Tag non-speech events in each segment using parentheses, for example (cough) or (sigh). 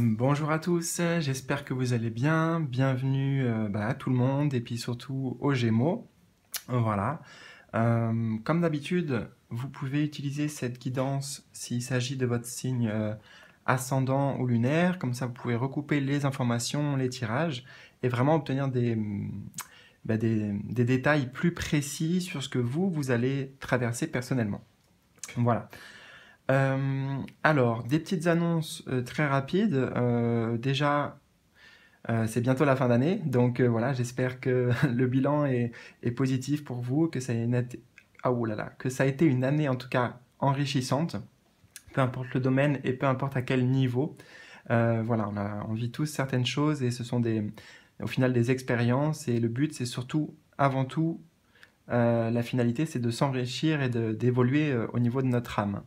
Bonjour à tous, j'espère que vous allez bien. Bienvenue euh, bah, à tout le monde et puis surtout aux Gémeaux. Voilà. Euh, comme d'habitude, vous pouvez utiliser cette guidance s'il s'agit de votre signe euh, ascendant ou lunaire. Comme ça, vous pouvez recouper les informations, les tirages et vraiment obtenir des, bah, des détails plus précis sur ce que vous, vous allez traverser personnellement. Voilà. Euh, alors, des petites annonces euh, très rapides. Euh, déjà, c'est bientôt la fin d'année, donc voilà, j'espère que (laughs) le bilan est, positif pour vous, que ça, a ah, que ça été une année en tout cas enrichissante, peu importe le domaine et peu importe à quel niveau. voilà, on, vit tous certaines choses et ce sont des, au final des expériences et le but c'est surtout, avant tout, la finalité, c'est de s'enrichir et d'évoluer au niveau de notre âme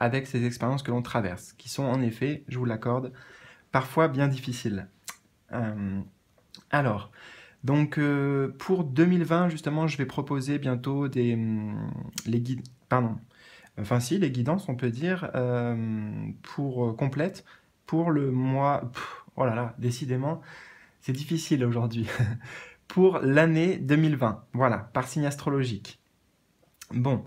avec ces expériences que l'on traverse, qui sont en effet, je vous l'accorde, parfois bien difficiles. Euh, alors, donc euh, pour 2020, justement, je vais proposer bientôt des, hum, les guides, pardon, enfin si, les guidances, on peut dire, euh, pour euh, complète, pour le mois, oh là là, décidément, c'est difficile aujourd'hui, (laughs) pour l'année 2020, voilà, par signe astrologique. Bon,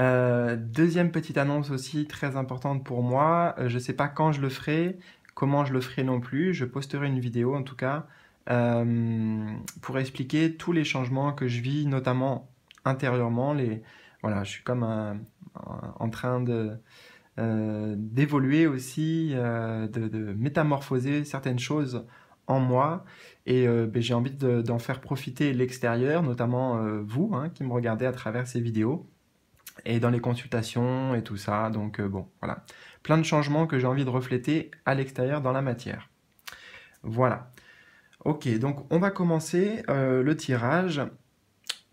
euh, deuxième petite annonce aussi très importante pour moi, euh, je ne sais pas quand je le ferai, comment je le ferai non plus, je posterai une vidéo en tout cas euh, pour expliquer tous les changements que je vis, notamment intérieurement. voilà, je suis comme en train d'évoluer aussi, de, métamorphoser certaines choses en moi et ben, j'ai envie d'en faire profiter l'extérieur, notamment vous hein, qui me regardez à travers ces vidéos et dans les consultations et tout ça. Donc euh, bon, voilà. Plein de changements que j'ai envie de refléter à l'extérieur dans la matière. Voilà. Ok, donc on va commencer euh, le tirage.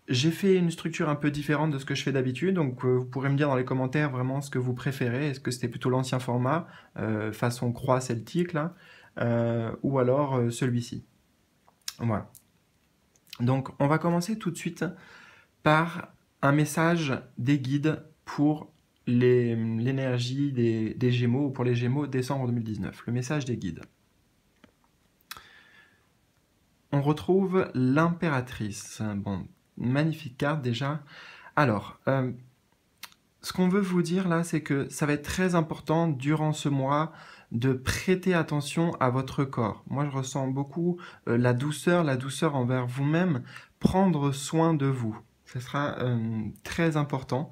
J'ai fait une structure un peu différente de ce que je fais d'habitude, donc euh, vous pourrez me dire dans les commentaires vraiment ce que vous préférez. Est-ce que c'était plutôt l'ancien format, façon croix celtique, là, ou alors celui-ci. Voilà. Donc on va commencer tout de suite par un message des guides pour l'énergie des, des, Gémeaux, pour les Gémeaux décembre 2019, le message des guides. On retrouve l'impératrice. Bon, magnifique carte déjà. Alors, euh, ce qu'on veut vous dire là, c'est que ça va être très important durant ce mois de prêter attention à votre corps. Moi, je ressens beaucoup euh, la douceur, la douceur envers vous-même, prendre soin de vous. Ce sera euh, très important.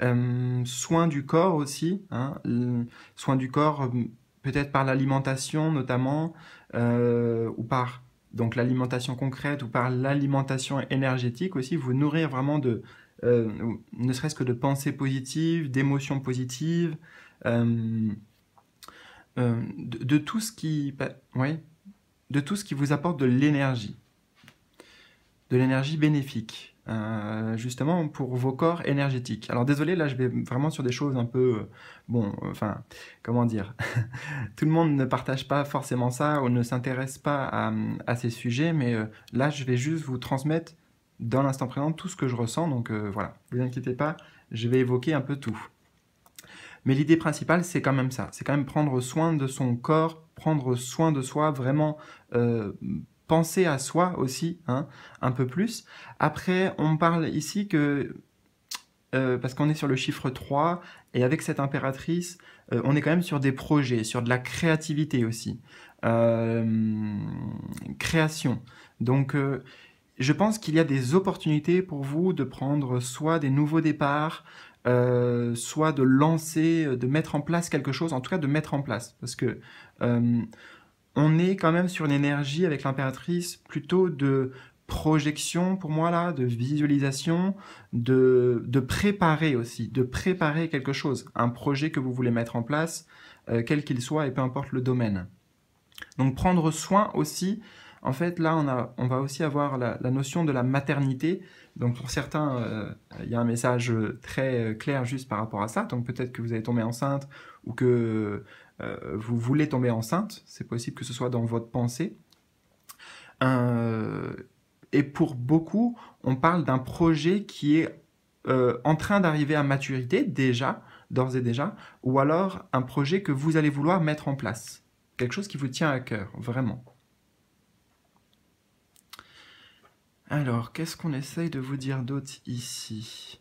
Euh, soin du corps aussi, hein, soin du corps euh, peut-être par l'alimentation notamment, ou par donc l'alimentation concrète ou par l'alimentation énergétique aussi, vous nourrir vraiment de, ne serait-ce que de pensées positives, d'émotions positives, de, tout ce qui, de tout ce qui vous apporte de l'énergie, de l'énergie bénéfique. Euh, justement pour vos corps énergétiques. Alors désolé, là je vais vraiment sur des choses un peu, euh, bon, euh, enfin, comment dire, (laughs) tout le monde ne partage pas forcément ça ou ne s'intéresse pas à, à, ces sujets, mais là je vais juste vous transmettre dans l'instant présent tout ce que je ressens, donc voilà, vous inquiétez pas, je vais évoquer un peu tout. Mais l'idée principale, c'est quand même ça, c'est quand même prendre soin de son corps, prendre soin de soi, vraiment penser à soi aussi, hein, un peu plus. Après, on parle ici que, euh, parce qu'on est sur le chiffre 3, et avec cette impératrice, euh, on est quand même sur des projets, sur de la créativité aussi. Euh, création. Donc, je pense qu'il y a des opportunités pour vous de prendre soit des nouveaux départs, soit de lancer, de mettre en place quelque chose, en tout cas de mettre en place. Parce que on est quand même sur une énergie avec l'impératrice plutôt de projection pour moi là, de visualisation, de, préparer aussi, de préparer quelque chose, un projet que vous voulez mettre en place, euh, quel qu'il soit et peu importe le domaine. Donc prendre soin aussi, en fait là on, a, on va aussi avoir la, notion de la maternité. Donc pour certains, euh, il y a un message très euh, clair juste par rapport à ça. Donc peut-être que vous avez tombé enceinte ou que euh, vous voulez tomber enceinte, c'est possible que ce soit dans votre pensée. Euh, et pour beaucoup, on parle d'un projet qui est euh, en train d'arriver à maturité déjà, d'ores et déjà, ou alors un projet que vous allez vouloir mettre en place, quelque chose qui vous tient à cœur, vraiment. Alors, qu'est-ce qu'on essaye de vous dire d'autre ici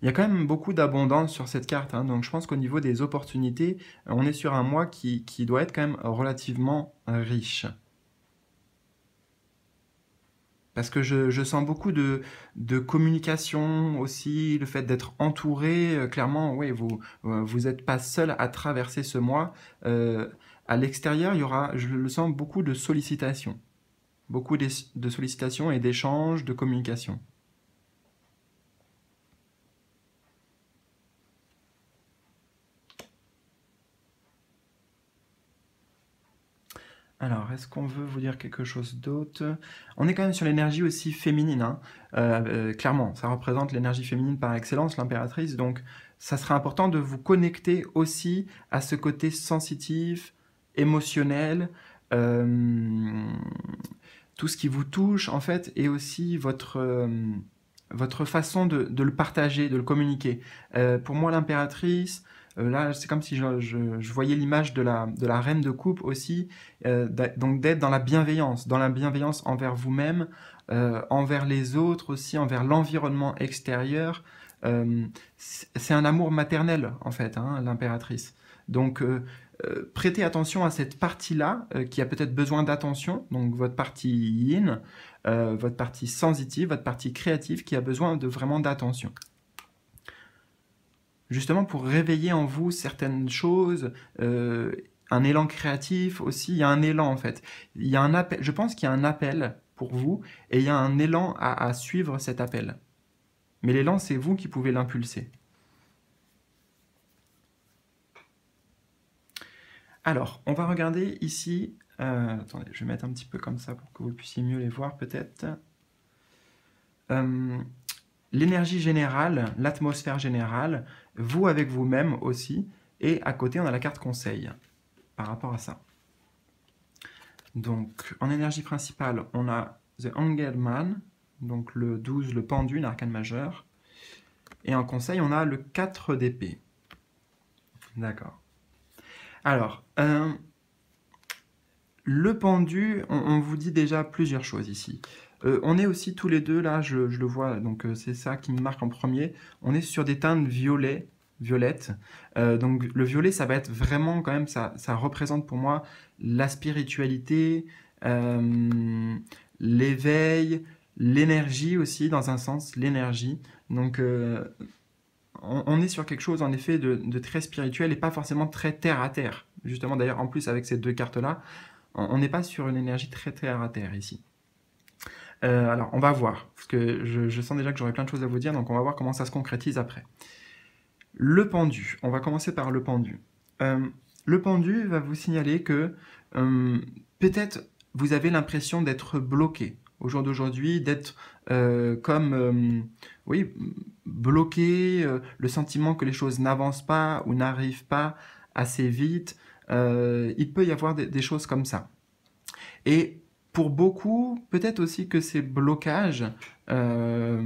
Il y a quand même beaucoup d'abondance sur cette carte, hein. donc je pense qu'au niveau des opportunités, euh, on est sur un mois qui, doit être quand même relativement riche parce que je, sens beaucoup de, communication aussi, le fait d'être entouré. Euh, clairement, oui, vous n'êtes euh, pas seul à traverser ce mois. à l'extérieur, il y aura, je le sens, beaucoup de sollicitations, beaucoup de, de sollicitations et d'échanges, de communication. Alors, est-ce qu'on veut vous dire quelque chose d'autre On est quand même sur l'énergie aussi féminine, hein. euh, euh, clairement. Ça représente l'énergie féminine par excellence, l'impératrice. Donc, ça sera important de vous connecter aussi à ce côté sensitif, émotionnel, euh, tout ce qui vous touche, en fait, et aussi votre, façon de le partager, de le communiquer. pour moi, l'impératrice, euh, là, c'est comme si je, voyais l'image de la, reine de coupe aussi, euh, donc d'être dans la bienveillance, dans la bienveillance envers vous-même, euh, envers les autres aussi, envers l'environnement extérieur. c'est un amour maternel, en fait, hein, l'impératrice. Donc, prêtez attention à cette partie-là qui a peut-être besoin d'attention, donc votre partie yin, votre partie sensitive, votre partie créative qui a besoin de vraiment d'attention justement pour réveiller en vous certaines choses, euh, un élan créatif aussi, il y a un élan en fait. Il un appel, je pense qu'il y a un appel pour vous et il y a un élan à, suivre cet appel. Mais l'élan, c'est vous qui pouvez l'impulser. Alors, on va regarder ici. Euh, attendez, je vais mettre un petit peu comme ça pour que vous puissiez mieux les voir peut-être. Euh, l'énergie générale, l'atmosphère générale, vous avec vous-même aussi, et à côté on a la carte conseil par rapport à ça. Donc en énergie principale, on a The Angel Man, donc le 12, le pendu, l'arcane majeur. Et en conseil, on a le 4 d'épée. D'accord. Alors, euh, le pendu, on, vous dit déjà plusieurs choses ici. Euh, on est aussi tous les deux, là, je, le vois, donc euh, c'est ça qui me marque en premier. On est sur des teintes violettes. Euh, donc le violet, ça va être vraiment quand même, ça, ça représente pour moi la spiritualité, l'éveil, l'énergie aussi, dans un sens, l'énergie. Donc on, est sur quelque chose, en effet, de, très spirituel et pas forcément très terre à terre. Justement, d'ailleurs, en plus, avec ces deux cartes-là, on n'est pas sur une énergie très terre à terre ici. Euh, alors, on va voir, parce que je, sens déjà que j'aurai plein de choses à vous dire, donc on va voir comment ça se concrétise après. Le pendu, on va commencer par le pendu. Euh, le pendu va vous signaler que euh, peut-être vous avez l'impression d'être bloqué au jour d'aujourd'hui, d'être comme, oui, bloqué, le sentiment que les choses n'avancent pas ou n'arrivent pas assez vite. il peut y avoir des, des choses comme ça. Et pour beaucoup, peut-être aussi que ces blocages euh,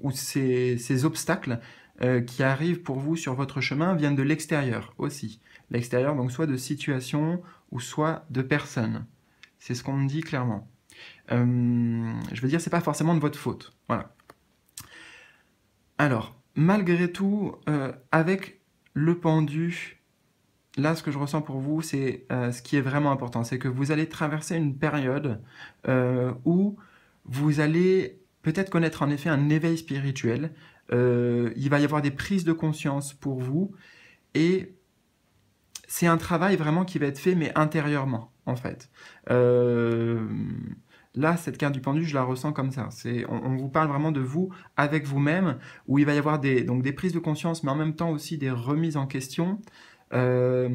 ou ces, obstacles euh, qui arrivent pour vous sur votre chemin viennent de l'extérieur aussi. L'extérieur, donc soit de situation ou soit de personne. C'est ce qu'on me dit clairement. Euh, je veux dire, c'est pas forcément de votre faute. Voilà. Alors, malgré tout, avec le pendu là, ce que je ressens pour vous, c'est euh, ce qui est vraiment important, c'est que vous allez traverser une période euh, où vous allez peut-être connaître en effet un éveil spirituel. Euh, il va y avoir des prises de conscience pour vous et c'est un travail vraiment qui va être fait, mais intérieurement, en fait. Là, cette carte du pendu, je la ressens comme ça. C'est, on, vous parle vraiment de vous avec vous-même, où il va y avoir donc des prises de conscience, mais en même temps aussi des remises en question, euh,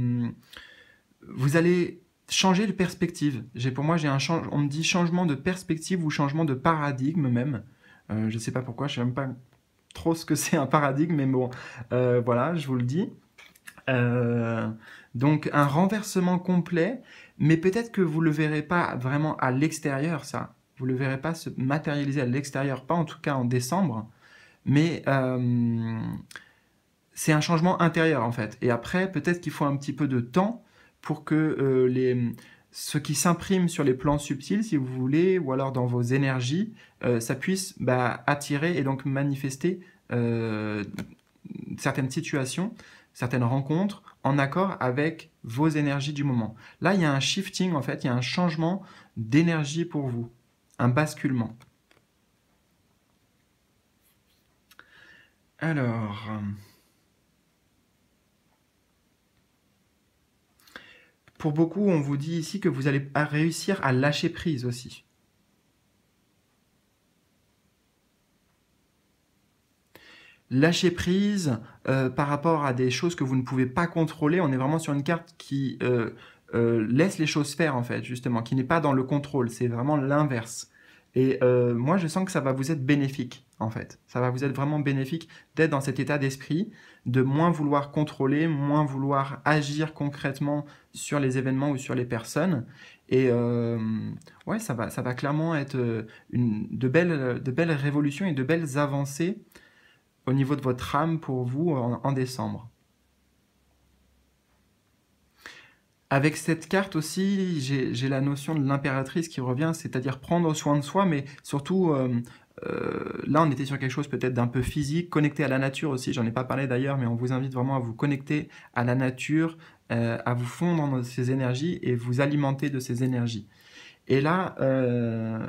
vous allez changer de perspective. J'ai pour moi j'ai un on me dit changement de perspective ou changement de paradigme même. Euh, je ne sais pas pourquoi, je ne sais même pas trop ce que (laughs) c'est un paradigme, mais bon, euh, voilà, je vous le dis. donc un renversement complet, mais peut-être que vous le verrez pas vraiment à l'extérieur, ça. Vous le verrez pas se matérialiser à l'extérieur, pas en tout cas en décembre, mais c'est un changement intérieur en fait. Et après, peut-être qu'il faut un petit peu de temps pour que euh, les, ce qui s'imprime sur les plans subtils, si vous voulez, ou alors dans vos énergies, euh, ça puisse bah, attirer et donc manifester euh, certaines situations, certaines rencontres en accord avec vos énergies du moment. Là, il y a un shifting en fait, il y a un changement d'énergie pour vous, un basculement. Alors... pour beaucoup, on vous dit ici que vous allez réussir à lâcher prise aussi. lâcher prise euh, par rapport à des choses que vous ne pouvez pas contrôler. On est vraiment sur une carte qui euh, euh, laisse les choses faire, en fait, justement, qui n'est pas dans le contrôle. C'est vraiment l'inverse. Et moi, je sens que ça va vous être bénéfique fait. Ça va vous être vraiment bénéfique d'être dans cet état d'esprit, de moins vouloir contrôler, moins vouloir agir concrètement sur les événements ou sur les personnes. Et euh, ouais, ça va, ça va clairement être euh, une, de, belles, de belles révolutions et de belles avancées au niveau de votre âme pour vous en, décembre. Avec cette carte aussi, j'ai la notion de l'impératrice qui revient, c'est-à-dire prendre soin de soi, mais surtout euh, euh, là, on était sur quelque chose peut-être d'un peu physique, connecté à la nature aussi. J'en ai pas parlé d'ailleurs, mais on vous invite vraiment à vous connecter à la nature, euh, à vous fondre dans ces énergies et vous alimenter de ces énergies. Et là, euh,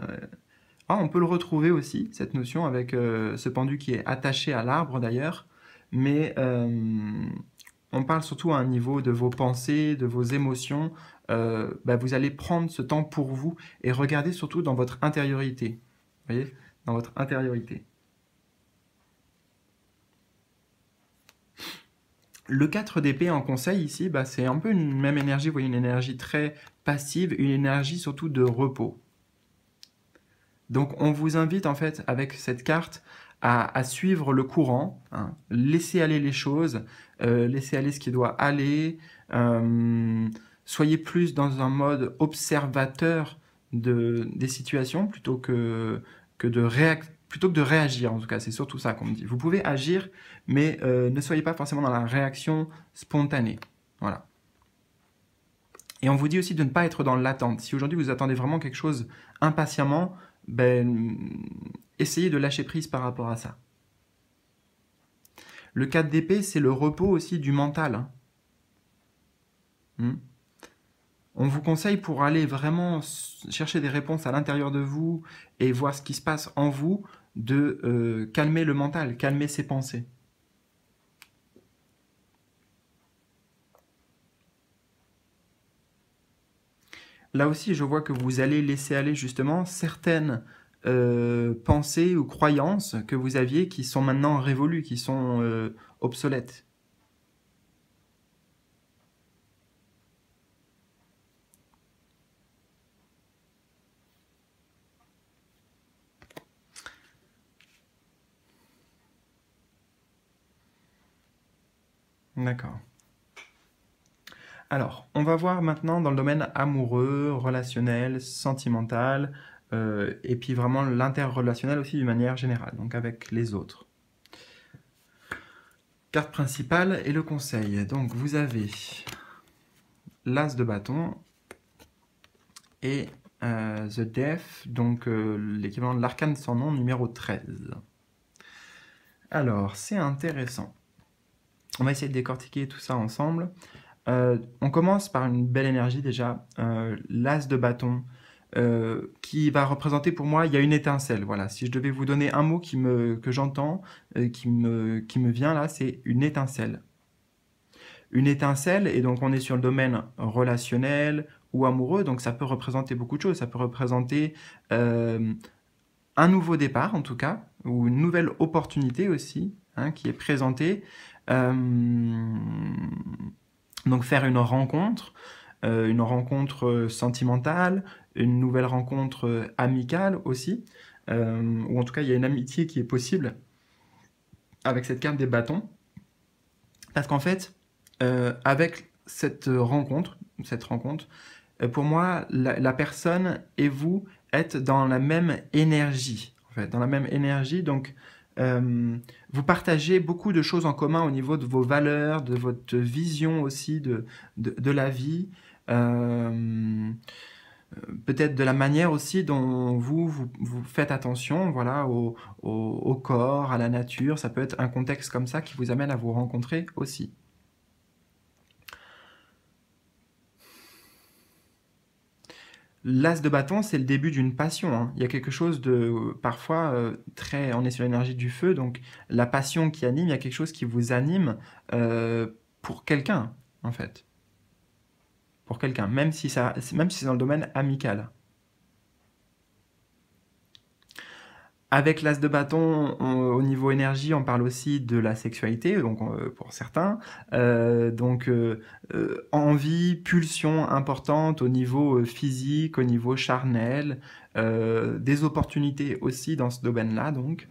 ah, on peut le retrouver aussi, cette notion, avec ce pendu qui est attaché à l'arbre d'ailleurs, mais on parle surtout à un niveau de vos pensées, de vos émotions. Bah, vous allez prendre ce temps pour vous et regarder surtout dans votre intériorité. voyez dans votre intériorité. Le 4 d'épée en conseil ici, bah, c'est un peu une même énergie, vous voyez, une énergie très passive, une énergie surtout de repos. Donc on vous invite en fait avec cette carte à, suivre le courant, hein. laisser aller les choses, euh, laisser aller ce qui doit aller, euh, soyez plus dans un mode observateur de, des situations plutôt que de plutôt que de réagir, en tout cas, c'est surtout ça qu'on me dit. Vous pouvez agir, mais euh, ne soyez pas forcément dans la réaction spontanée. Voilà. Et on vous dit aussi de ne pas être dans l'attente. Si aujourd'hui vous attendez vraiment quelque chose impatiemment, ben, essayez de lâcher prise par rapport à ça. Le 4 d'épée, c'est le repos aussi du mental. Hein. Hmm. On vous conseille pour aller vraiment chercher des réponses à l'intérieur de vous et voir ce qui se passe en vous, de euh, calmer le mental, calmer ses pensées. Là aussi, je vois que vous allez laisser aller justement certaines euh, pensées ou croyances que vous aviez qui sont maintenant révolues, qui sont euh, obsolètes. D'accord. Alors, on va voir maintenant dans le domaine amoureux, relationnel, sentimental, euh, et puis vraiment l'interrelationnel aussi d'une manière générale, donc avec les autres. Carte principale et le conseil. Donc, vous avez l'as de bâton et euh, The Death, donc euh, l'équivalent de l'arcane sans nom numéro 13. Alors, c'est intéressant. On va essayer de décortiquer tout ça ensemble. Euh, on commence par une belle énergie déjà, euh, l'as de bâton, euh, qui va représenter pour moi, il y a une étincelle. Voilà, si je devais vous donner un mot que j'entends, qui, me, vient là, c'est une étincelle. Une étincelle, et donc on est sur le domaine relationnel ou amoureux, donc ça peut représenter beaucoup de choses. Ça peut représenter un nouveau départ en tout cas, ou une nouvelle opportunité aussi, hein, qui est présentée. Euh, donc faire une rencontre, euh, une rencontre euh, sentimentale, une nouvelle rencontre amicale aussi, ou en tout cas il y a une amitié qui est possible avec cette carte des bâtons, parce qu'en fait, avec cette rencontre, cette rencontre, pour moi, la, personne et vous êtes dans la même énergie, en fait, dans la même énergie. Donc, vous partagez beaucoup de choses en commun au niveau de vos valeurs, de votre vision aussi de, la vie, euh, peut-être de la manière aussi dont vous, vous, faites attention voilà, au corps, à la nature. Ça peut être un contexte comme ça qui vous amène à vous rencontrer aussi. L'as de bâton, c'est le début d'une passion. Hein. Il y a quelque chose de euh, parfois euh, très. On est sur l'énergie du feu, donc la passion qui anime, il y a quelque chose qui vous anime euh, pour quelqu'un, en fait. Pour quelqu'un, même si ça, même si c'est dans le domaine amical. Avec l'as de bâton, au niveau énergie, on parle aussi de la sexualité, donc euh, pour certains. Euh, donc euh, euh, envie, pulsion importante au niveau euh, physique, au niveau charnel, des opportunités aussi dans ce domaine-là, donc.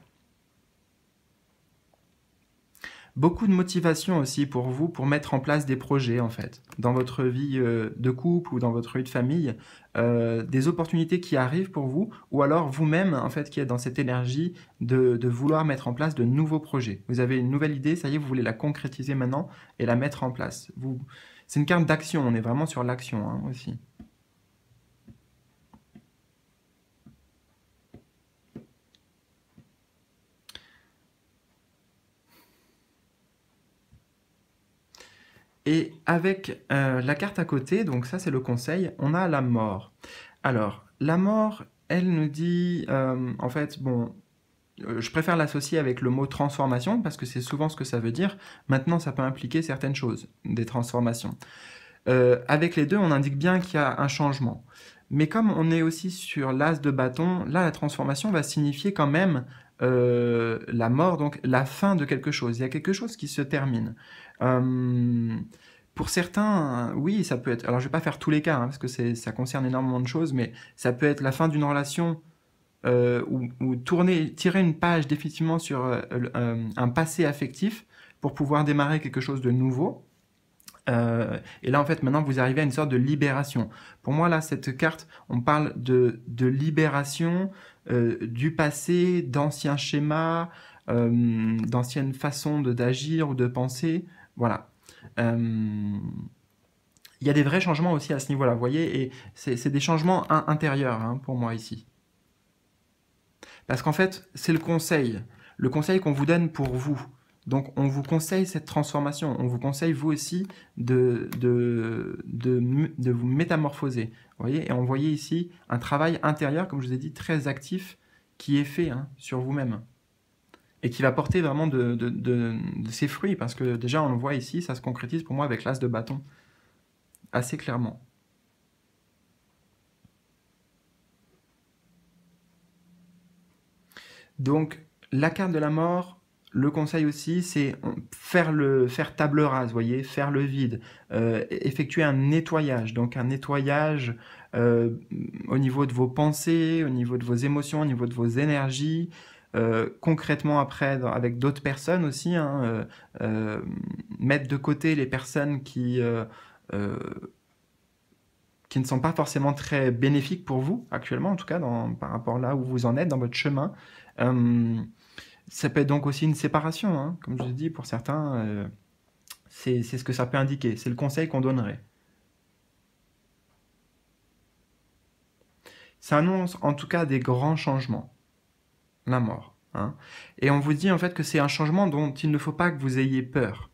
beaucoup de motivation aussi pour vous pour mettre en place des projets en fait dans votre vie euh, de couple ou dans votre vie de famille euh, des opportunités qui arrivent pour vous ou alors vous-même en fait qui êtes dans cette énergie de, vouloir mettre en place de nouveaux projets vous avez une nouvelle idée ça y est vous voulez la concrétiser maintenant et la mettre en place vous c'est une carte d'action on est vraiment sur l'action hein, aussi Et avec euh, la carte à côté, donc ça c'est le conseil, on a la mort. Alors, la mort, elle nous dit, euh, en fait, bon, euh, je préfère l'associer avec le mot transformation parce que c'est souvent ce que ça veut dire. Maintenant, ça peut impliquer certaines choses, des transformations. avec les deux, on indique bien qu'il y a un changement. Mais comme on est aussi sur l'as de bâton, là, la transformation va signifier quand même euh, la mort, donc la fin de quelque chose. Il y a quelque chose qui se termine. Euh, pour certains, oui, ça peut être. Alors, je vais pas faire tous les cas, hein, parce que ça concerne énormément de choses, mais ça peut être la fin d'une relation euh, ou, tourner, tirer une page définitivement sur un passé affectif pour pouvoir démarrer quelque chose de nouveau. et là, en fait, maintenant, vous arrivez à une sorte de libération. Pour moi, là, cette carte, on parle de libération, euh, du passé, d'anciens schémas, euh, d'anciennes façons d'agir ou de penser. Voilà. Euh, il y a des vrais changements aussi à ce niveau-là, vous voyez, et c'est des changements intérieurs hein, pour moi ici. Parce qu'en fait, c'est le conseil. Le conseil qu'on vous donne pour vous. Donc on vous conseille cette transformation, on vous conseille vous aussi de, de, vous métamorphoser. Vous voyez, et on voyait ici un travail intérieur, comme je vous ai dit, très actif, qui est fait hein, sur vous-même. Et qui va porter vraiment de, de, ses fruits, parce que déjà on le voit ici, ça se concrétise pour moi avec l'as de bâton, assez clairement. Donc la carte de la mort, le conseil aussi, c'est euh, faire le faire table rase, voyez, faire le vide, euh, effectuer un nettoyage, donc un nettoyage euh, au niveau de vos pensées, au niveau de vos émotions, au niveau de vos énergies. concrètement après avec d'autres personnes aussi, hein, mettre de côté les personnes qui qui ne sont pas forcément très bénéfiques pour vous actuellement, en tout cas dans, par rapport là où vous en êtes dans votre chemin. Ça peut être donc aussi une séparation, hein. comme je dis, pour certains, euh, c'est ce que ça peut indiquer, c'est le conseil qu'on donnerait. Ça annonce en tout cas des grands changements, la mort. Hein. Et on vous dit en fait que c'est un changement dont il ne faut pas que vous ayez peur.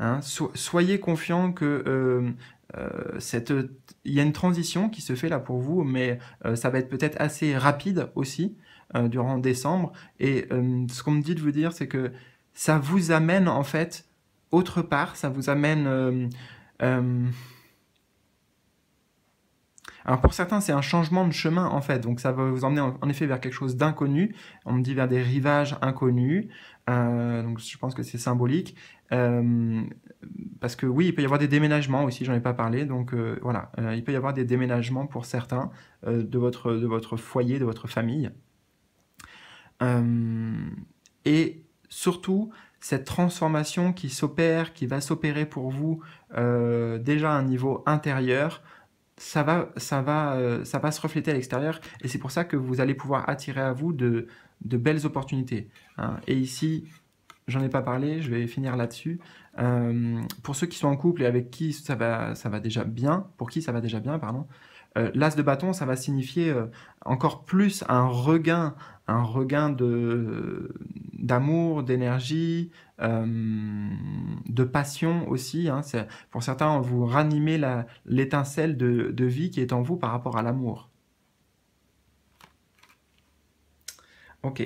Hein. soyez confiant que euh, euh, il y a une transition qui se fait là pour vous, mais ça va être peut-être assez rapide aussi. Euh, durant décembre. Et euh, ce qu'on me dit de vous dire, c'est que ça vous amène en fait autre part, ça vous amène... Euh, alors pour certains, c'est un changement de chemin en fait, donc ça va vous emmener en, effet vers quelque chose d'inconnu, on me dit vers des rivages inconnus, donc je pense que c'est symbolique, parce que oui, il peut y avoir des déménagements aussi, j'en ai pas parlé, donc voilà, il peut y avoir des déménagements pour certains de, votre, de votre foyer, de votre famille. Euh, et surtout, cette transformation qui s'opère, qui va s'opérer pour vous euh, déjà à un niveau intérieur, ça va, ça va, euh, ça va se refléter à l'extérieur. Et c'est pour ça que vous allez pouvoir attirer à vous de, belles opportunités. Hein. Et ici, j'en ai pas parlé, je vais finir là-dessus. Euh, pour ceux qui sont en couple et avec qui ça va, ça va déjà bien, pour qui ça va déjà bien, pardon, euh, l'as de bâton, ça va signifier euh, encore plus un regain, un regain de d'amour, d'énergie, de passion aussi. Hein. pour certains, vous ranimez l'étincelle de, de vie qui est en vous par rapport à l'amour. Ok.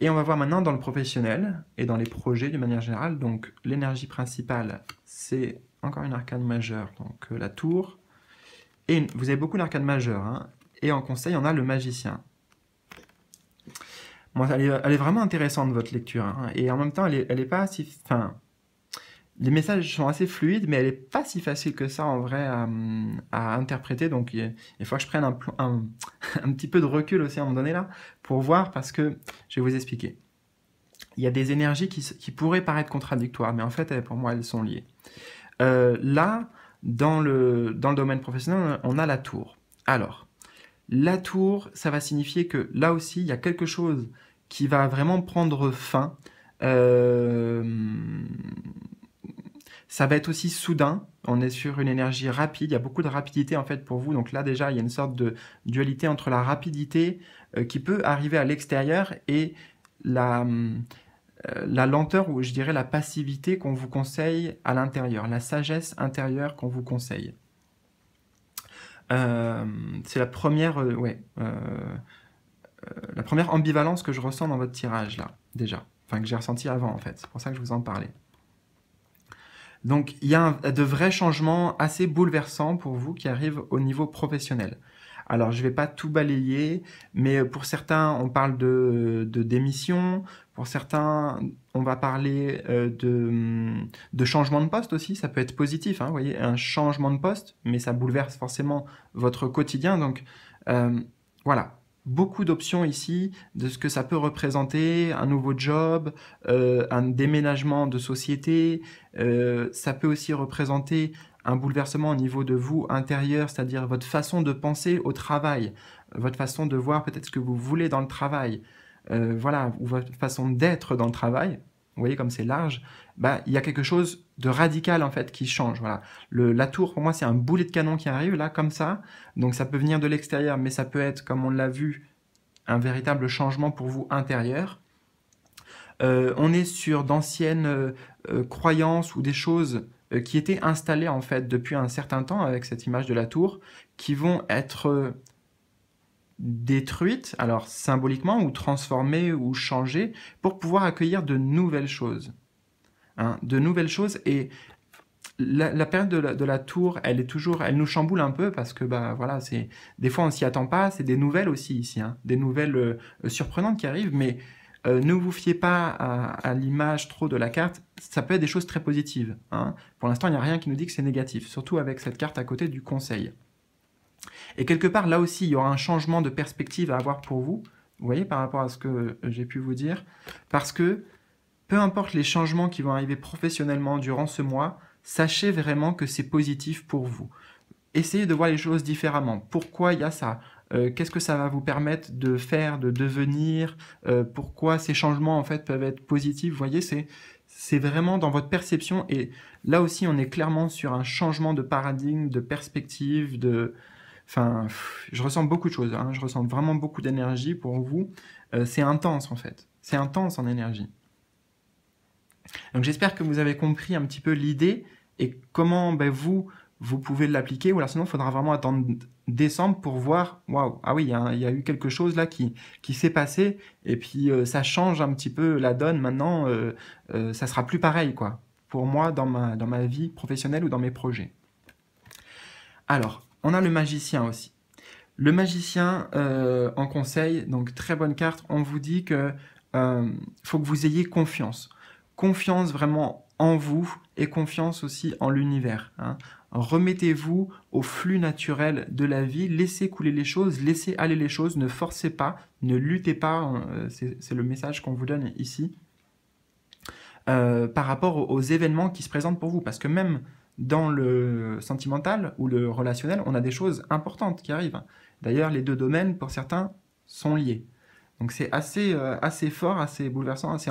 Et on va voir maintenant dans le professionnel et dans les projets de manière générale. Donc l'énergie principale, c'est encore une arcane majeure, donc euh, la tour. Et vous avez beaucoup d'arcades majeures. Hein. Et en conseil, on a le magicien. Bon, elle, est, vraiment intéressante votre lecture. Hein. Et en même temps, elle n'est pas si les messages sont assez fluides, mais elle n'est pas si facile que ça en vrai à, interpréter. Donc il, faut que je prenne (laughs) un, petit peu de recul aussi à un moment donné là pour voir, parce que je vais vous expliquer. Il y a des énergies qui, pourraient paraître contradictoires, mais en fait, pour moi, elles sont liées. Euh, là, dans le, dans le domaine professionnel, on a la tour. Alors, la tour, ça va signifier que là aussi, il y a quelque chose qui va vraiment prendre fin. Euh, ça va être aussi soudain. On est sur une énergie rapide. Il y a beaucoup de rapidité en fait pour vous. Donc là déjà, il y a une sorte de dualité entre la rapidité euh, qui peut arriver à l'extérieur et euh, la, lenteur ou je dirais la passivité qu'on vous conseille à l'intérieur, la sagesse intérieure qu'on vous conseille. Euh, c'est la première, ouais, la première ambivalence que je ressens dans votre tirage là, déjà, enfin que j'ai ressenti avant en fait. C'est pour ça que je vous en parlais. Donc il y a de vrais changements assez bouleversants pour vous qui arrivent au niveau professionnel. Alors je ne vais pas tout balayer, mais pour certains on parle de, démission, pour certains on va parler euh, de, changement de poste aussi, ça peut être positif, hein, vous voyez, un changement de poste, mais ça bouleverse forcément votre quotidien. Donc euh, voilà, beaucoup d'options ici de ce que ça peut représenter, un nouveau job, euh, un déménagement de société, euh, ça peut aussi représenter un bouleversement au niveau de vous intérieur, c'est-à-dire votre façon de penser au travail, votre façon de voir peut-être ce que vous voulez dans le travail, euh, voilà, ou votre façon d'être dans le travail, vous voyez comme c'est large, bah, il y a quelque chose de radical en fait qui change. Voilà. la tour, pour moi, c'est un boulet de canon qui arrive là, comme ça. Donc ça peut venir de l'extérieur, mais ça peut être, comme on l'a vu, un véritable changement pour vous intérieur. Euh, on est sur d'anciennes euh, euh, croyances ou des choses qui étaient installées en fait depuis un certain temps avec cette image de la tour, qui vont être détruite, alors symboliquement, ou transformée ou changée, pour pouvoir accueillir de nouvelles choses. Hein, de nouvelles choses. Et la, la période de la, tour, elle est toujours, elle nous chamboule un peu parce que, bah voilà, c'est des fois on s'y attend pas. C'est des nouvelles aussi ici, hein, des nouvelles euh, surprenantes qui arrivent. Mais euh, ne vous fiez pas à, l'image trop de la carte. Ça peut être des choses très positives. Hein. Pour l'instant, il n'y a rien qui nous dit que c'est négatif, surtout avec cette carte à côté du conseil. Et quelque part, là aussi, il y aura un changement de perspective à avoir pour vous, vous voyez, par rapport à ce que euh, j'ai pu vous dire, parce que peu importe les changements qui vont arriver professionnellement durant ce mois, sachez vraiment que c'est positif pour vous. Essayez de voir les choses différemment. Pourquoi il y a ça euh, Qu'est-ce que ça va vous permettre de faire, de devenir euh, Pourquoi ces changements en fait peuvent être positifs Vous voyez, c'est c'est vraiment dans votre perception et là aussi on est clairement sur un changement de paradigme, de perspective, de Enfin, je ressens beaucoup de choses. Hein. Je ressens vraiment beaucoup d'énergie pour vous. Euh, c'est intense en fait. C'est intense en énergie. Donc j'espère que vous avez compris un petit peu l'idée et comment ben, vous vous pouvez l'appliquer, ou alors sinon, il faudra vraiment attendre décembre pour voir, waouh, ah oui, il y, a eu quelque chose là qui, qui s'est passé, et puis euh, ça change un petit peu la donne maintenant, euh, euh, ça sera plus pareil, quoi, pour moi, dans ma, dans ma vie professionnelle ou dans mes projets. Alors, on a le magicien aussi. Le magicien euh, en conseil, donc très bonne carte, on vous dit que euh, faut que vous ayez confiance. Confiance vraiment en vous et confiance aussi en l'univers. Hein. Remettez-vous au flux naturel de la vie, laissez couler les choses, laissez aller les choses, ne forcez pas, ne luttez pas, hein, euh, c'est le message qu'on vous donne ici, par rapport aux événements qui se présentent pour vous. Parce que même dans le sentimental ou le relationnel, on a des choses importantes qui arrivent. D'ailleurs, les deux domaines, pour certains, sont liés. Donc c'est assez, euh, assez fort, assez bouleversant, assez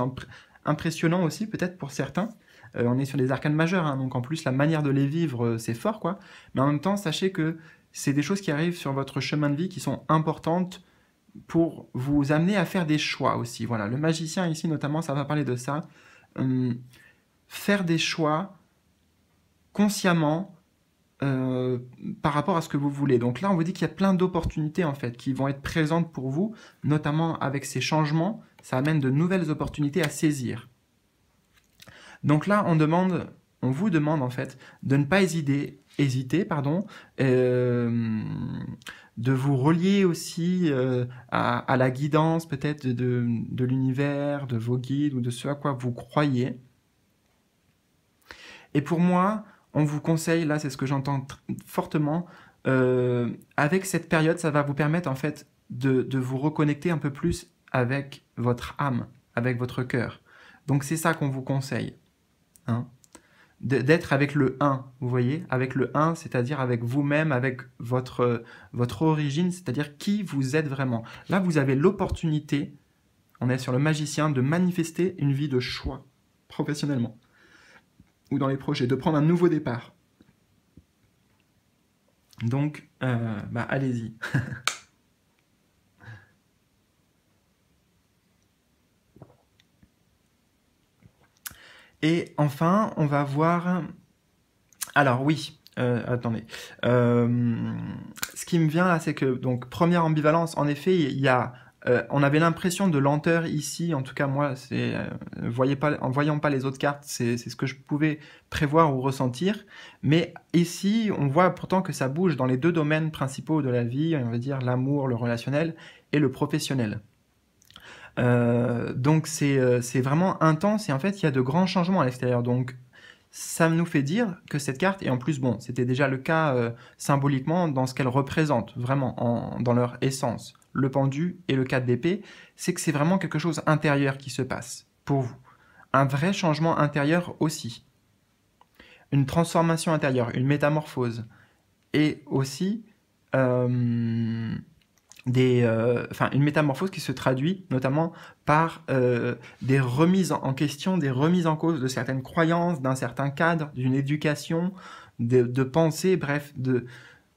impressionnant aussi, peut-être pour certains. Euh, on est sur des arcanes majeures, hein, donc en plus, la manière de les vivre, euh, c'est fort, quoi. Mais en même temps, sachez que c'est des choses qui arrivent sur votre chemin de vie qui sont importantes pour vous amener à faire des choix aussi. Voilà, le magicien ici, notamment, ça va parler de ça. Hum, faire des choix consciemment euh, par rapport à ce que vous voulez. Donc là, on vous dit qu'il y a plein d'opportunités en fait qui vont être présentes pour vous, notamment avec ces changements, ça amène de nouvelles opportunités à saisir. Donc là, on demande, on vous demande en fait de ne pas hésiter, hésiter pardon, euh, de vous relier aussi euh, à, la guidance peut-être de, de l'univers, de vos guides ou de ce à quoi vous croyez. Et pour moi, on vous conseille, là c'est ce que j'entends fortement, euh, avec cette période, ça va vous permettre en fait de, vous reconnecter un peu plus avec votre âme, avec votre cœur. Donc c'est ça qu'on vous conseille. Hein. D'être avec le 1, vous voyez Avec le 1, c'est-à-dire avec vous-même, avec votre, votre origine, c'est-à-dire qui vous êtes vraiment. Là, vous avez l'opportunité, on est sur le magicien, de manifester une vie de choix professionnellement dans les projets, de prendre un nouveau départ. Donc, euh, bah, allez-y. (laughs) Et enfin, on va voir... Alors oui, euh, attendez. Euh, ce qui me vient là, c'est que, donc, première ambivalence, en effet, il y a euh, on avait l'impression de lenteur ici, en tout cas moi, c'est, euh, pas, en voyant pas les autres cartes, c'est, ce que je pouvais prévoir ou ressentir. Mais ici, on voit pourtant que ça bouge dans les deux domaines principaux de la vie, on va dire l'amour, le relationnel et le professionnel. Euh, donc c'est, vraiment intense et en fait il y a de grands changements à l'extérieur. Donc ça nous fait dire que cette carte, est en plus, bon, c'était déjà le cas symboliquement dans ce qu'elle représente, vraiment, dans leur essence le pendu et le cadre d'épée, c'est que c'est vraiment quelque chose intérieur qui se passe, pour vous. Un vrai changement intérieur aussi. Une transformation intérieure, une métamorphose. Et aussi, euh, des, euh, une métamorphose qui se traduit notamment par euh, des remises en question, des remises en cause de certaines croyances, d'un certain cadre, d'une éducation, de, de pensée, bref, de,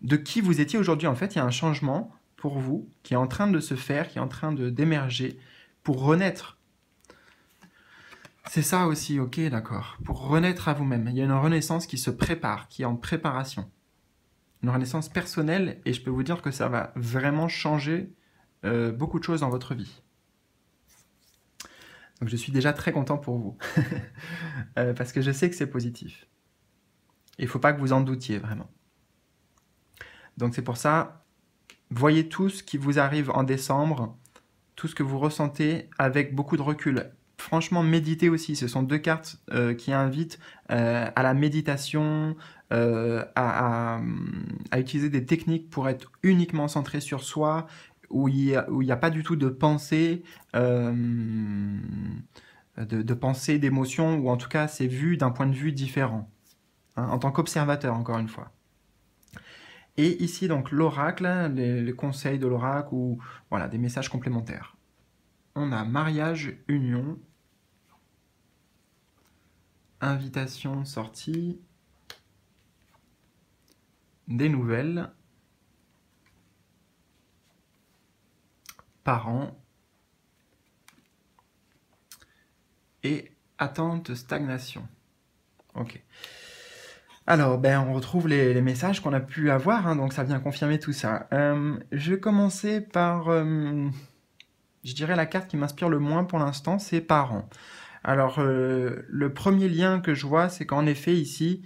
de qui vous étiez aujourd'hui. En fait, il y a un changement pour vous, qui est en train de se faire, qui est en train de d'émerger, pour renaître. C'est ça aussi, ok, d'accord. Pour renaître à vous-même. Il y a une renaissance qui se prépare, qui est en préparation. Une renaissance personnelle, et je peux vous dire que ça va vraiment changer euh, beaucoup de choses dans votre vie. Donc je suis déjà très content pour vous, (laughs) euh, parce que je sais que c'est positif. Il ne faut pas que vous en doutiez vraiment. Donc c'est pour ça, Voyez tout ce qui vous arrive en décembre, tout ce que vous ressentez avec beaucoup de recul. Franchement, méditez aussi. Ce sont deux cartes euh, qui invitent euh, à la méditation, euh, à, utiliser des techniques pour être uniquement centré sur soi, où il n'y a, pas du tout de pensée, de, d'émotion, ou en tout cas c'est vu d'un point de vue différent, hein, en tant qu'observateur encore une fois. Et ici, donc, l'oracle, hein, les, conseils de l'oracle ou voilà, des messages complémentaires. On a mariage, union, invitation, sortie, des nouvelles, parents et attente, stagnation. Ok. Alors, ben, on retrouve les, messages qu'on a pu avoir, hein, donc ça vient confirmer tout ça. Euh, je vais commencer par, euh, je dirais, la carte qui m'inspire le moins pour l'instant, c'est parents. Alors, euh, le premier lien que je vois, c'est qu'en effet, ici,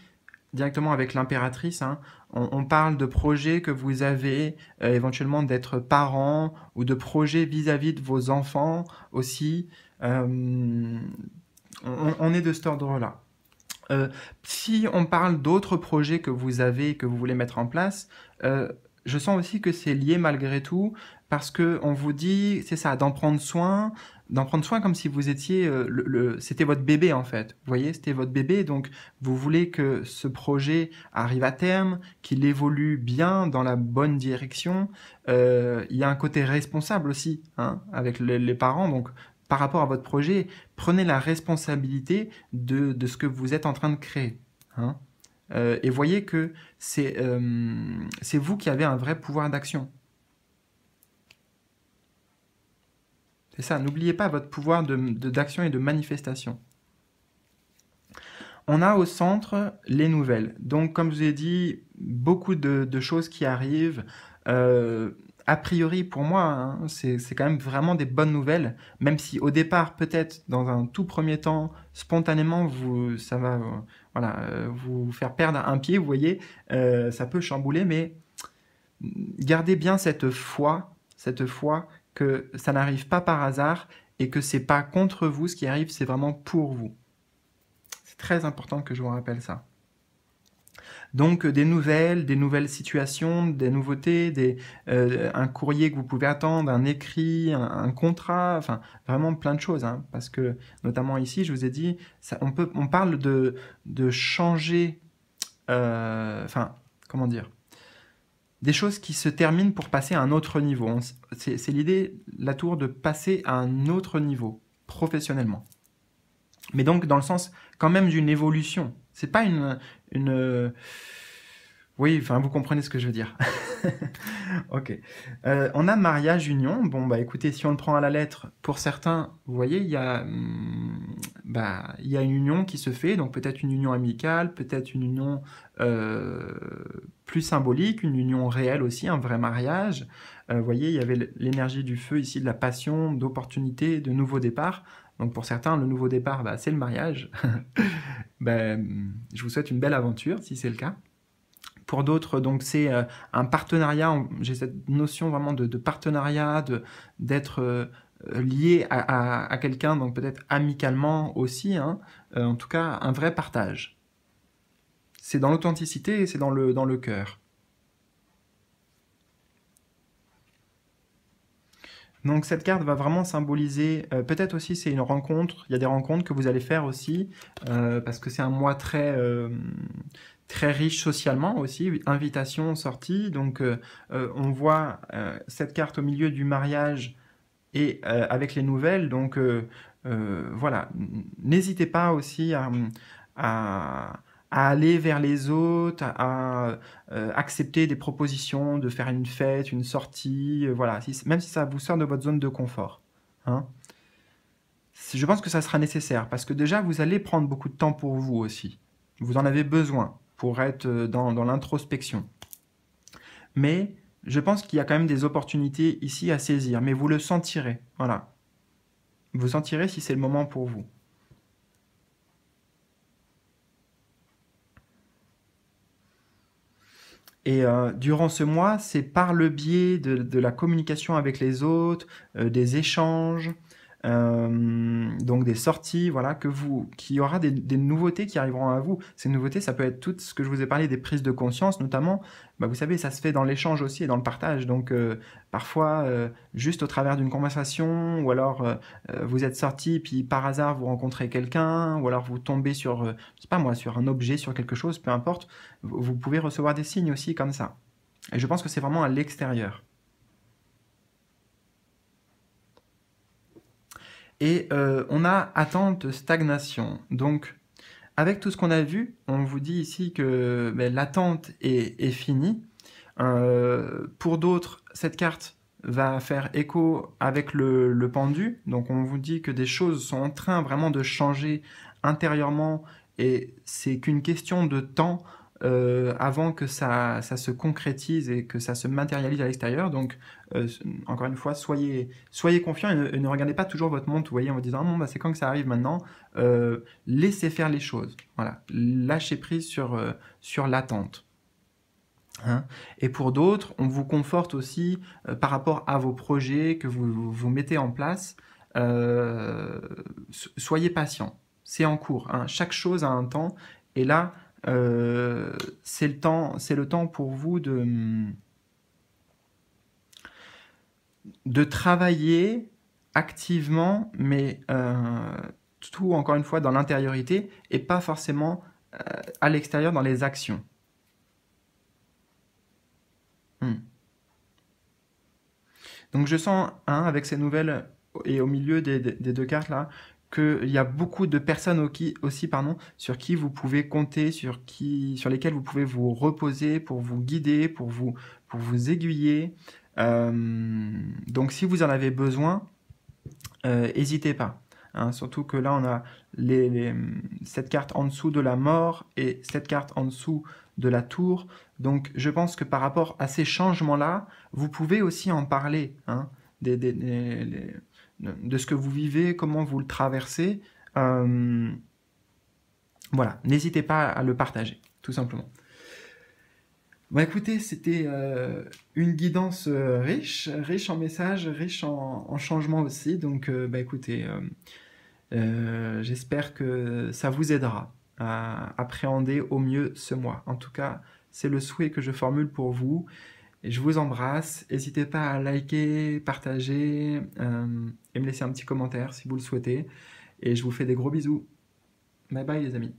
directement avec l'impératrice, hein, on, parle de projets que vous avez, éventuellement d'être parents, ou de projets vis-à-vis de vos enfants aussi. on, est de cet ordre-là. Euh, si on parle d'autres projets que vous avez que vous voulez mettre en place, euh, je sens aussi que c'est lié malgré tout parce qu'on vous dit, c'est ça, d'en prendre soin, d'en prendre soin comme si vous étiez, euh, le, c'était votre bébé en fait. Vous voyez, c'était votre bébé, donc vous voulez que ce projet arrive à terme, qu'il évolue bien dans la bonne direction. Il y a un côté responsable aussi hein, avec les parents, donc par rapport à votre projet, prenez la responsabilité de, ce que vous êtes en train de créer. Hein. Euh, et voyez que euh, c'est vous qui avez un vrai pouvoir d'action. C'est ça, n'oubliez pas votre pouvoir d'action de, d'action et de manifestation. On a au centre les nouvelles. Donc, comme je vous ai dit, beaucoup de, choses qui arrivent. Euh, a priori, pour moi, hein, c'est quand même vraiment des bonnes nouvelles, même si au départ, peut-être, dans un tout premier temps, spontanément, vous, ça va euh, voilà, euh, vous faire perdre un pied, vous voyez, euh, ça peut chambouler, mais gardez bien cette foi, cette foi que ça n'arrive pas par hasard et que c'est pas contre vous ce qui arrive, c'est vraiment pour vous. C'est très important que je vous rappelle ça. Donc euh, des nouvelles, des nouvelles situations, des nouveautés, des, euh, un courrier que vous pouvez attendre, un écrit, un, contrat, enfin vraiment plein de choses. Hein. parce que notamment ici, je vous ai dit, on, peut, on parle de, de changer, euh, enfin comment dire, des choses qui se terminent pour passer à un autre niveau. C'est l'idée, la tour, de passer à un autre niveau professionnellement. Mais donc dans le sens quand même d'une évolution. C'est pas une, euh, oui, enfin, vous comprenez ce que je veux dire. (laughs) ok. Euh, on a mariage, union. Bon, bah écoutez, si on le prend à la lettre, pour certains, vous voyez, il y a, hmm, bah, y une union qui se fait, donc peut-être une union amicale, peut-être une union euh, plus symbolique, une union réelle aussi, un vrai mariage. vous voyez, il y avait l'énergie du feu ici, de la passion, d'opportunité, de nouveaux départ. Donc pour certains, le nouveau départ, bah, c'est le mariage. (laughs) Bah, je vous souhaite une belle aventure si c'est le cas. Pour d'autres, donc c'est euh, un partenariat. J'ai cette notion vraiment de, de partenariat, d'être euh, lié à, quelqu'un, donc peut-être amicalement aussi. Hein. Euh, en tout cas, un vrai partage. C'est dans l'authenticité et c'est dans dans le cœur. Donc cette carte va vraiment symboliser, euh, peut-être aussi c'est une rencontre, il y a des rencontres que vous allez faire aussi, euh, parce que c'est un mois très, euh, très riche socialement aussi, invitation, sortie, donc on voit cette carte au milieu du mariage et avec les nouvelles, donc voilà, n'hésitez pas aussi à à aller vers les autres, à euh, accepter des propositions de faire une fête, une sortie, euh, voilà, même si ça vous sort de votre zone de confort. Hein. Je pense que ça sera nécessaire parce que déjà vous allez prendre beaucoup de temps pour vous aussi. Vous en avez besoin pour être euh, dans, l'introspection. Mais je pense qu'il y a quand même des opportunités ici à saisir, mais vous le sentirez, voilà. Vous sentirez si c'est le moment pour vous. Et euh, durant ce mois, c'est par le biais de, la communication avec les autres, euh, des échanges, euh, donc des sorties, voilà, que vous, qu'il y aura des, nouveautés qui arriveront à vous. Ces nouveautés, ça peut être tout ce que je vous ai parlé des prises de conscience, notamment. Bah, vous savez, ça se fait dans l'échange aussi et dans le partage. Donc euh, parfois, euh, juste au travers d'une conversation, ou alors vous êtes sorti, puis par hasard vous rencontrez quelqu'un, ou alors vous tombez sur, je sais pas moi, sur un objet, sur quelque chose, peu importe. Vous pouvez recevoir des signes aussi comme ça. Et je pense que c'est vraiment à l'extérieur. Et euh, on a attente stagnation. Donc, avec tout ce qu'on a vu, on vous dit ici que ben, l'attente est, finie. Euh, pour d'autres, cette carte va faire écho avec le, le, pendu. Donc on vous dit que des choses sont en train vraiment de changer intérieurement et c'est qu'une question de temps euh, avant que ça, se concrétise et que ça se matérialise à l'extérieur. Donc, euh, encore une fois, soyez, soyez confiants et ne, regardez pas toujours votre montre, vous voyez, en vous disant, ah, bon, bah, c'est quand que ça arrive maintenant euh, Laissez faire les choses. Voilà. Lâchez prise sur, sur l'attente. Hein. et pour d'autres, on vous conforte aussi par rapport à vos projets que vous, mettez en place. soyez patient, c'est en cours. Hein. Chaque chose a un temps. Et là, euh, c'est le, temps, le temps pour vous de, hum, de travailler activement, mais euh, tout encore une fois dans l'intériorité et pas forcément euh, à l'extérieur dans les actions. Hum. Donc je sens, hein, avec ces nouvelles et au milieu des deux cartes là, qu'il y a beaucoup de personnes qui, aussi pardon, sur qui vous pouvez compter, sur, qui, sur lesquelles vous pouvez vous reposer, pour vous guider, pour vous, pour vous aiguiller. Euh, donc si vous en avez besoin, n'hésitez euh, pas. Hein. surtout que là, on a les, cette carte en dessous de la mort et cette carte en dessous de la tour. Donc je pense que par rapport à ces changements-là, vous pouvez aussi en parler. Hein, des, de ce que vous vivez, comment vous le traversez. Euh, voilà, n'hésitez pas à le partager, tout simplement. Bon, écoutez, c'était euh, une guidance euh, riche, riche en messages, riche en, changements aussi. Donc bah écoutez, j'espère que ça vous aidera à appréhender au mieux ce mois. En tout cas, c'est le souhait que je formule pour vous. Et je vous embrasse. N'hésitez pas à liker, partager et me laisser un petit commentaire si vous le souhaitez. Et je vous fais des gros bisous. Bye bye les amis.